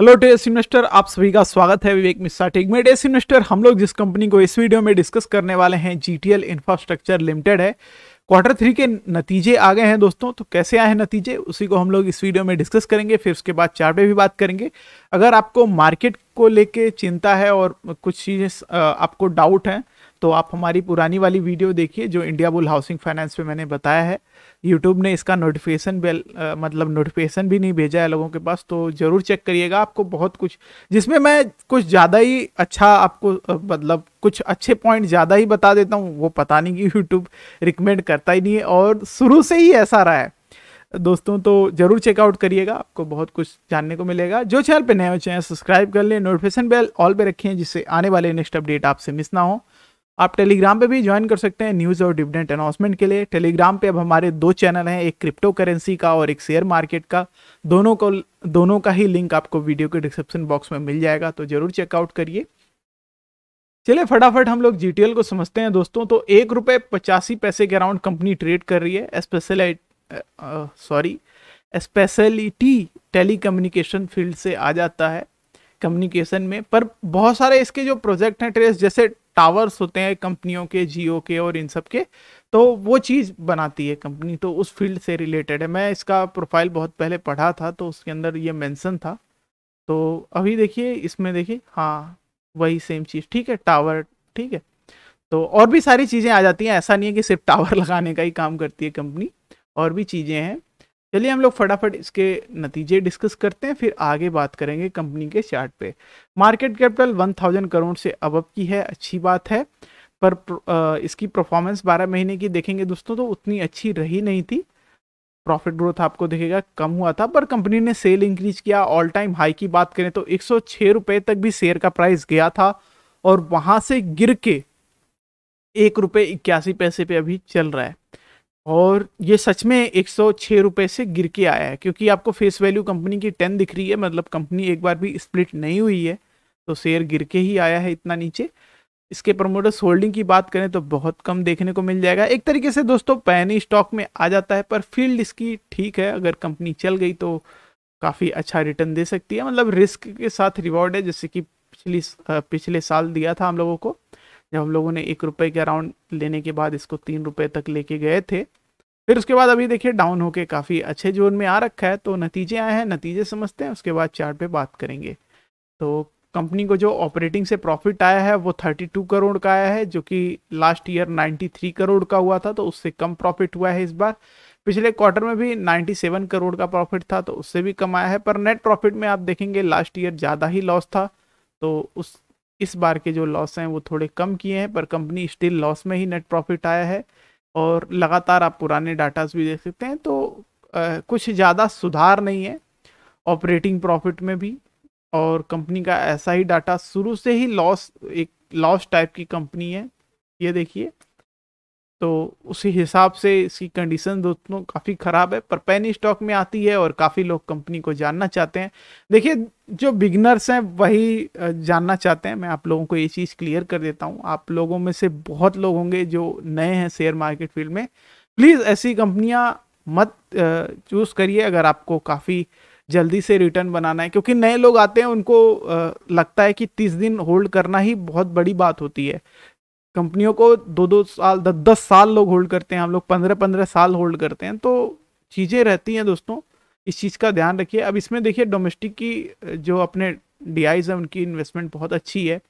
hello डेस investor आप सभी का स्वागत है विवेक मिश्रा टेक में डेस इन्वेस्टर हम लोग जिस कंपनी को इस वीडियो में डिस्कस करने वाले हैं जीटीएल इंफ्रास्ट्रक्चर लिमिटेड है क्वार्टर थ्री के नतीजे आ गए हैं दोस्तों तो कैसे आए हैं नतीजे उसी को हम लोग इस वीडियो में डिस्कस करेंगे फिर उसके बाद चार पे भी बात करेंगे अगर आपको मार्केट को लेके चिंता है और कुछ चीज़ें आपको डाउट है तो आप हमारी पुरानी वाली वीडियो देखिए जो इंडिया बुल हाउसिंग फाइनेंस पे मैंने बताया है यूट्यूब ने इसका नोटिफिकेशन बेल मतलब नोटिफिकेशन भी नहीं भेजा है लोगों के पास तो ज़रूर चेक करिएगा आपको बहुत कुछ जिसमें मैं कुछ ज़्यादा ही अच्छा आपको मतलब कुछ अच्छे पॉइंट ज़्यादा ही बता देता हूँ वो पता नहीं कि यूट्यूब रिकमेंड करता ही नहीं है और शुरू से ही ऐसा रहा है दोस्तों तो जरूर चेकआउट करिएगा आपको बहुत कुछ जानने को मिलेगा जो चैनल पे नए हो चैनल सब्सक्राइब कर लें नोटिफिकेशन बेल ऑल पे रखें जिससे आने वाले नेक्स्ट अपडेट आपसे मिस ना हो आप टेलीग्राम पे भी ज्वाइन कर सकते हैं न्यूज़ और डिविडेंट अनाउंसमेंट के लिए टेलीग्राम पे अब हमारे दो चैनल हैं एक क्रिप्टो करेंसी का और एक शेयर मार्केट का दोनों को दोनों का ही लिंक आपको वीडियो के डिस्क्रिप्शन बॉक्स में मिल जाएगा तो ज़रूर चेकआउट करिए चलिए फटाफट हम लोग जी को समझते हैं दोस्तों तो एक रुपये पचासी पैसे के अराउंड कंपनी ट्रेड कर रही है special sorry speciality telecommunication field से आ जाता है कम्युनिकेशन में पर बहुत सारे इसके जो प्रोजेक्ट हैं ट्रेस जैसे टावर्स होते हैं कंपनियों के जियो के और इन सब के तो वो चीज़ बनाती है कंपनी तो उस फील्ड से रिलेटेड है मैं इसका प्रोफाइल बहुत पहले पढ़ा था तो उसके अंदर ये मेंशन था तो अभी देखिए इसमें देखिए हाँ वही सेम चीज़ ठीक है टावर ठीक है तो और भी सारी चीज़ें आ जाती हैं ऐसा नहीं है कि सिर्फ टावर लगाने का ही काम करती है कंपनी और भी चीज़ें हैं चलिए हम लोग फटाफट इसके नतीजे डिस्कस करते हैं फिर आगे बात करेंगे कंपनी के चार्ट पे मार्केट कैपिटल 1000 करोड़ से अब की है अच्छी बात है पर इसकी परफॉर्मेंस 12 महीने की देखेंगे दोस्तों तो उतनी अच्छी रही नहीं थी प्रॉफिट ग्रोथ आपको देखेगा कम हुआ था पर कंपनी ने सेल इंक्रीज किया ऑल टाइम हाई की बात करें तो एक रुपए तक भी शेयर का प्राइस गया था और वहां से गिर के एक रुपये इक्यासी पैसे पे अभी चल रहा है और ये सच में एक सौ छः रुपये से गिर के आया है क्योंकि आपको फेस वैल्यू कंपनी की टेन दिख रही है मतलब कंपनी एक बार भी स्प्लिट नहीं हुई है तो शेयर गिर के ही आया है इतना नीचे इसके प्रमोटर्स होल्डिंग की बात करें तो बहुत कम देखने को मिल जाएगा एक तरीके से दोस्तों पैनी स्टॉक में आ जाता है पर फील्ड इसकी ठीक है अगर कंपनी चल गई तो काफ़ी अच्छा रिटर्न दे सकती है मतलब रिस्क के साथ रिवॉर्ड है जैसे कि पिछली पिछले साल दिया था हम लोगों को जब हम लोगों ने एक रुपये के अराउंड लेने के बाद इसको तीन रुपये तक लेके गए थे फिर उसके बाद अभी देखिए डाउन होके काफ़ी अच्छे जोन में आ रखा है तो नतीजे आए हैं नतीजे समझते हैं उसके बाद चार्ट पे बात करेंगे तो कंपनी को जो ऑपरेटिंग से प्रॉफिट आया है वो 32 करोड़ का आया है जो कि लास्ट ईयर 93 करोड़ का हुआ था तो उससे कम प्रॉफिट हुआ है इस बार पिछले क्वार्टर में भी 97 करोड़ का प्रॉफिट था तो उससे भी कम आया है पर नेट प्रॉफिट में आप देखेंगे लास्ट ईयर ज़्यादा ही लॉस था तो उस इस बार के जो लॉस हैं वो थोड़े कम किए हैं पर कंपनी स्टिल लॉस में ही नेट प्रॉफिट आया है और लगातार आप पुराने डाटास भी देख सकते हैं तो आ, कुछ ज़्यादा सुधार नहीं है ऑपरेटिंग प्रॉफिट में भी और कंपनी का ऐसा ही डाटा शुरू से ही लॉस एक लॉस टाइप की कंपनी है ये देखिए तो उसी हिसाब से इसकी कंडीशन दोस्तों काफ़ी ख़राब है पर पैनी स्टॉक में आती है और काफ़ी लोग कंपनी को जानना चाहते हैं देखिए जो बिगनर्स हैं वही जानना चाहते हैं मैं आप लोगों को ये चीज़ क्लियर कर देता हूँ आप लोगों में से बहुत लोग होंगे जो नए हैं शेयर मार्केट फील्ड में प्लीज़ ऐसी कंपनियाँ मत चूज़ करिए अगर आपको काफ़ी जल्दी से रिटर्न बनाना है क्योंकि नए लोग आते हैं उनको लगता है कि तीस दिन होल्ड करना ही बहुत बड़ी बात होती है कंपनियों को दो दो साल दस दस साल लोग होल्ड करते हैं हम लोग पंद्रह पंद्रह साल होल्ड करते हैं तो चीज़ें रहती हैं दोस्तों इस चीज़ का ध्यान रखिए अब इसमें देखिए डोमेस्टिक की जो अपने डी आईज है उनकी इन्वेस्टमेंट बहुत अच्छी है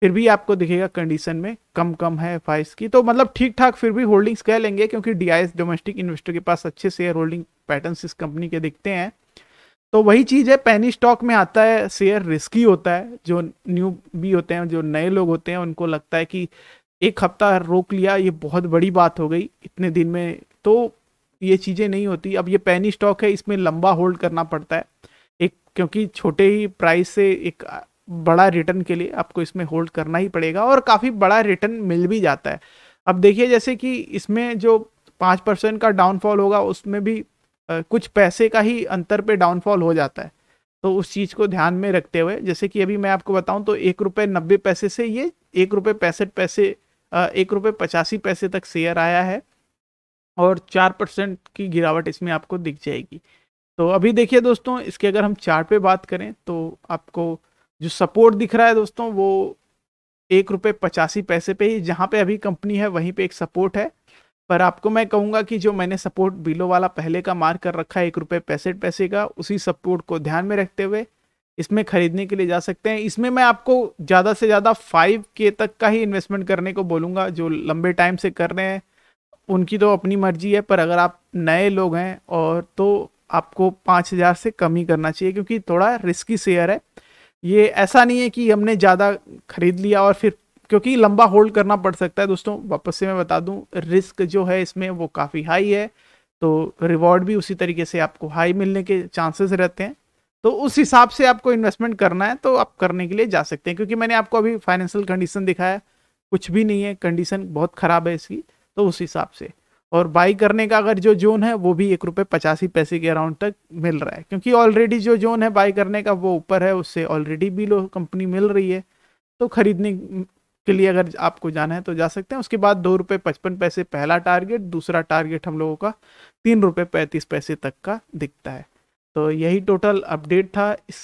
फिर भी आपको दिखेगा कंडीशन में कम कम है एफ की तो मतलब ठीक ठाक फिर भी होल्डिंग्स कह लेंगे क्योंकि डी डोमेस्टिक इन्वेस्टर के पास अच्छे शेयर होल्डिंग पैटर्न इस कंपनी के दिखते हैं तो वही चीज़ है पैनी स्टॉक में आता है शेयर रिस्की होता है जो न्यू भी होते हैं जो नए लोग होते हैं उनको लगता है कि एक हफ्ता रोक लिया ये बहुत बड़ी बात हो गई इतने दिन में तो ये चीज़ें नहीं होती अब ये पैनी स्टॉक है इसमें लंबा होल्ड करना पड़ता है एक क्योंकि छोटे ही प्राइस से एक बड़ा रिटर्न के लिए आपको इसमें होल्ड करना ही पड़ेगा और काफ़ी बड़ा रिटर्न मिल भी जाता है अब देखिए जैसे कि इसमें जो पाँच परसेंट का डाउनफॉल होगा उसमें भी कुछ पैसे का ही अंतर पे डाउनफॉल हो जाता है तो उस चीज़ को ध्यान में रखते हुए जैसे कि अभी मैं आपको बताऊं तो एक रुपये नब्बे पैसे से ये एक रुपये पैंसठ पैसे एक रुपये पचासी पैसे तक शेयर आया है और चार परसेंट की गिरावट इसमें आपको दिख जाएगी तो अभी देखिए दोस्तों इसके अगर हम चार्ट पे बात करें तो आपको जो सपोर्ट दिख रहा है दोस्तों वो एक रुपये पचासी पैसे पे ही जहाँ पे अभी कंपनी है वहीं पे एक सपोर्ट है पर आपको मैं कहूँगा कि जो मैंने सपोर्ट बिलो वाला पहले का मार कर रखा है एक रुपये पैंसठ पैसे का उसी सपोर्ट को ध्यान में रखते हुए इसमें खरीदने के लिए जा सकते हैं इसमें मैं आपको ज़्यादा से ज़्यादा फाइव के तक का ही इन्वेस्टमेंट करने को बोलूँगा जो लंबे टाइम से कर रहे हैं उनकी तो अपनी मर्जी है पर अगर आप नए लोग हैं और तो आपको पाँच हज़ार से कम ही करना चाहिए क्योंकि थोड़ा रिस्की शेयर है ये ऐसा नहीं है कि हमने ज़्यादा खरीद लिया और फिर क्योंकि लंबा होल्ड करना पड़ सकता है दोस्तों वापस से मैं बता दूं रिस्क जो है इसमें वो काफ़ी हाई है तो रिवॉर्ड भी उसी तरीके से आपको हाई मिलने के चांसेस रहते हैं तो उस हिसाब से आपको इन्वेस्टमेंट करना है तो आप करने के लिए जा सकते हैं क्योंकि मैंने आपको अभी फाइनेंशियल कंडीशन दिखाया कुछ भी नहीं है कंडीशन बहुत ख़राब है इसकी तो उस हिसाब से और बाई करने का अगर जो जोन है वो भी एक रुपये पचासी पैसे के अराउंड तक मिल रहा है क्योंकि ऑलरेडी जो जोन है बाई करने का वो ऊपर है उससे ऑलरेडी भी लो कंपनी मिल रही है तो खरीदने के लिए अगर आपको जाना है तो जा सकते हैं उसके बाद दो रुपये पचपन पैसे पहला टारगेट दूसरा टारगेट हम लोगों का तीन रुपये पैंतीस पैसे तक का दिखता है तो यही टोटल अपडेट था इस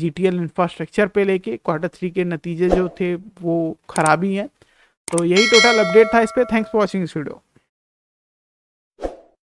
जी टी एल इंफ्रास्ट्रक्चर पर लेके क्वार्टर थ्री के नतीजे जो थे वो खराबी हैं तो यही टोटल अपडेट था इस पर थैंक्स फॉर वॉचिंग इस वीडियो